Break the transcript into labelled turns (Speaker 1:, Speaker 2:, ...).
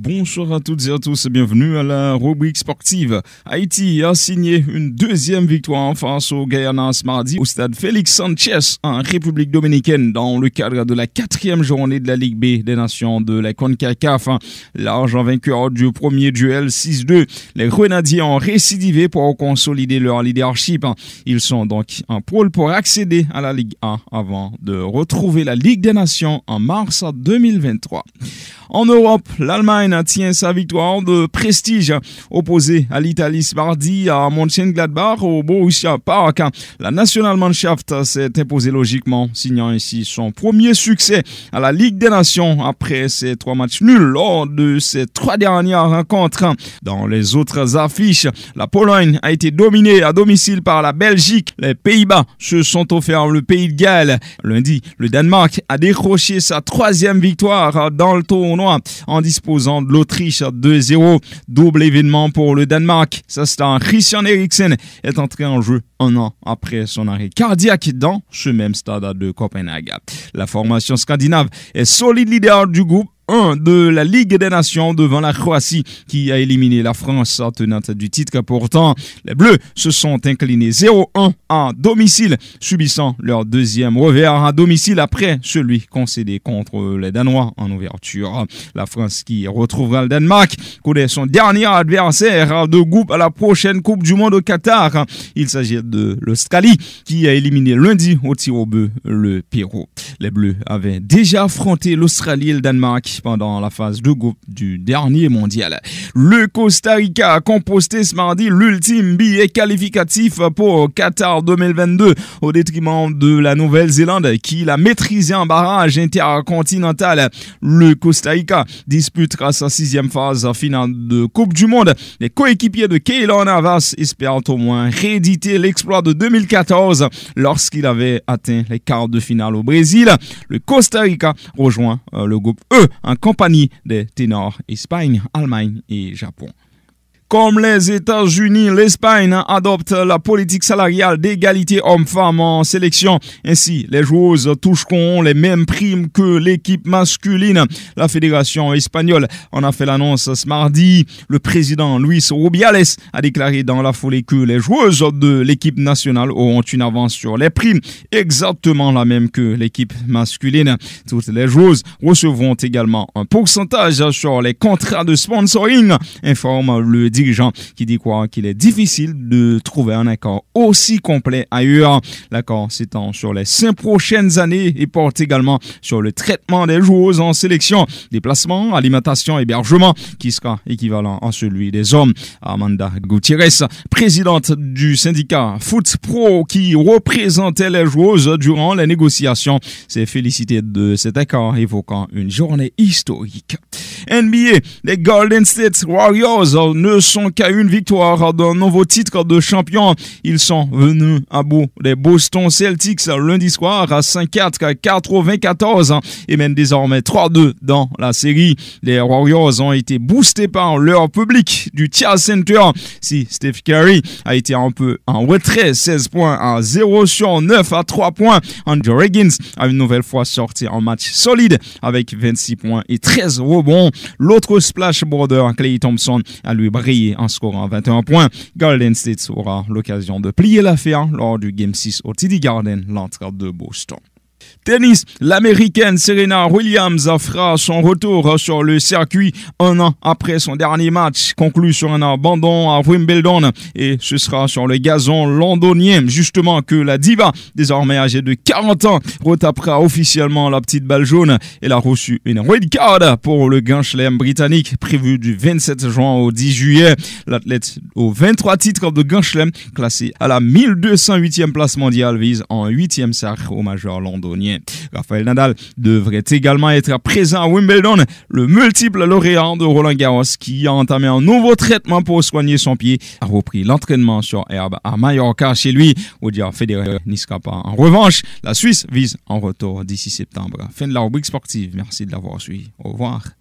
Speaker 1: Bonsoir à toutes et à tous et bienvenue à la rubrique sportive. Haïti a signé une deuxième victoire en face au Guyana ce mardi au stade Félix Sanchez en République dominicaine dans le cadre de la quatrième journée de la Ligue B des Nations de la CONCACAF. L'argent vainqueur du premier duel 6-2. Les Grenadiers ont récidivé pour consolider leur leadership. Ils sont donc en pôle pour accéder à la Ligue 1 avant de retrouver la Ligue des Nations en mars 2023. En Europe, l'Allemagne tient sa victoire de prestige opposée à l'Italie ce mardi à Mönchengladbach au Borussia Park. La Nationalmannschaft s'est imposée logiquement, signant ainsi son premier succès à la Ligue des Nations après ses trois matchs nuls lors de ses trois dernières rencontres. Dans les autres affiches, la Pologne a été dominée à domicile par la Belgique. Les Pays-Bas se sont offerts le pays de Galles. Lundi, le Danemark a décroché sa troisième victoire dans le tournoi en disposant de l'Autriche à 2-0. Double événement pour le Danemark. Ça, c'est Christian Eriksen est entré en jeu un an après son arrêt cardiaque dans ce même stade de Copenhague. La formation scandinave est solide leader du groupe 1 de la Ligue des Nations devant la Croatie qui a éliminé la France tenante du titre. Pourtant, les Bleus se sont inclinés 0-1 à domicile, subissant leur deuxième revers à domicile après celui concédé contre les Danois en ouverture. La France qui retrouvera le Danemark connaît son dernier adversaire de groupe à la prochaine Coupe du Monde au Qatar. Il s'agit de l'Australie qui a éliminé lundi au tir au but le Pérou. Les Bleus avaient déjà affronté l'Australie et le Danemark pendant la phase de groupe du dernier mondial. Le Costa Rica a composté ce mardi l'ultime billet qualificatif pour Qatar 2022 au détriment de la Nouvelle-Zélande qui l'a maîtrisé en barrage intercontinental. Le Costa Rica disputera sa sixième phase finale de Coupe du Monde. Les coéquipiers de Keylor Navas espèrent au moins rééditer l'exploit de 2014 lorsqu'il avait atteint les quarts de finale au Brésil. Le Costa Rica rejoint euh, le groupe E en compagnie de ténors Espagne, Allemagne et Japon. Comme les États-Unis, l'Espagne adopte la politique salariale d'égalité homme-femme en sélection. Ainsi, les joueuses toucheront les mêmes primes que l'équipe masculine. La fédération espagnole en a fait l'annonce ce mardi. Le président Luis Rubiales a déclaré dans la folie que les joueuses de l'équipe nationale auront une avance sur les primes, exactement la même que l'équipe masculine. Toutes les joueuses recevront également un pourcentage sur les contrats de sponsoring, informe le dirigeants qui dit quoi qu'il est difficile de trouver un accord aussi complet ailleurs. L'accord s'étend sur les cinq prochaines années et porte également sur le traitement des joueuses en sélection, déplacement, alimentation, hébergement, qui sera équivalent à celui des hommes. Amanda Gutiérrez, présidente du syndicat Foot Pro qui représentait les joueuses durant les négociations, s'est félicitée de cet accord évoquant une journée historique. NBA, les Golden State Warriors euh, ne sont qu'à une victoire euh, d'un nouveau titre de champion. Ils sont venus à bout des Boston Celtics euh, lundi soir à 5-4, 94 hein, et mènent désormais 3-2 dans la série. Les Warriors ont été boostés par leur public du Tia Center. Si Steph Curry a été un peu en retrait, 16 points à 0 sur 9 à 3 points. Andrew Higgins a une nouvelle fois sorti en match solide avec 26 points et 13 rebonds. L'autre splashboarder, Clay Thompson, a lui brillé en scorant 21 points. Golden State aura l'occasion de plier l'affaire lors du Game 6 au TD Garden, l'entrée de Boston. Tennis, l'américaine Serena Williams fera son retour sur le circuit un an après son dernier match conclu sur un abandon à Wimbledon et ce sera sur le gazon londonien justement que la diva désormais âgée de 40 ans retapera officiellement la petite balle jaune. Elle a reçu une red card pour le Grand britannique prévu du 27 juin au 10 juillet. L'athlète aux 23 titres de Grand classée classé à la 1208e place mondiale vise en 8e au majeur londonien. Raphaël Nadal devrait également être présent à Wimbledon, le multiple lauréat de Roland Garros qui a entamé un nouveau traitement pour soigner son pied, a repris l'entraînement sur herbe à Mallorca chez lui. au Federer n'y pas. En revanche, la Suisse vise en retour d'ici septembre. Fin de la rubrique sportive. Merci de l'avoir suivi. Au revoir.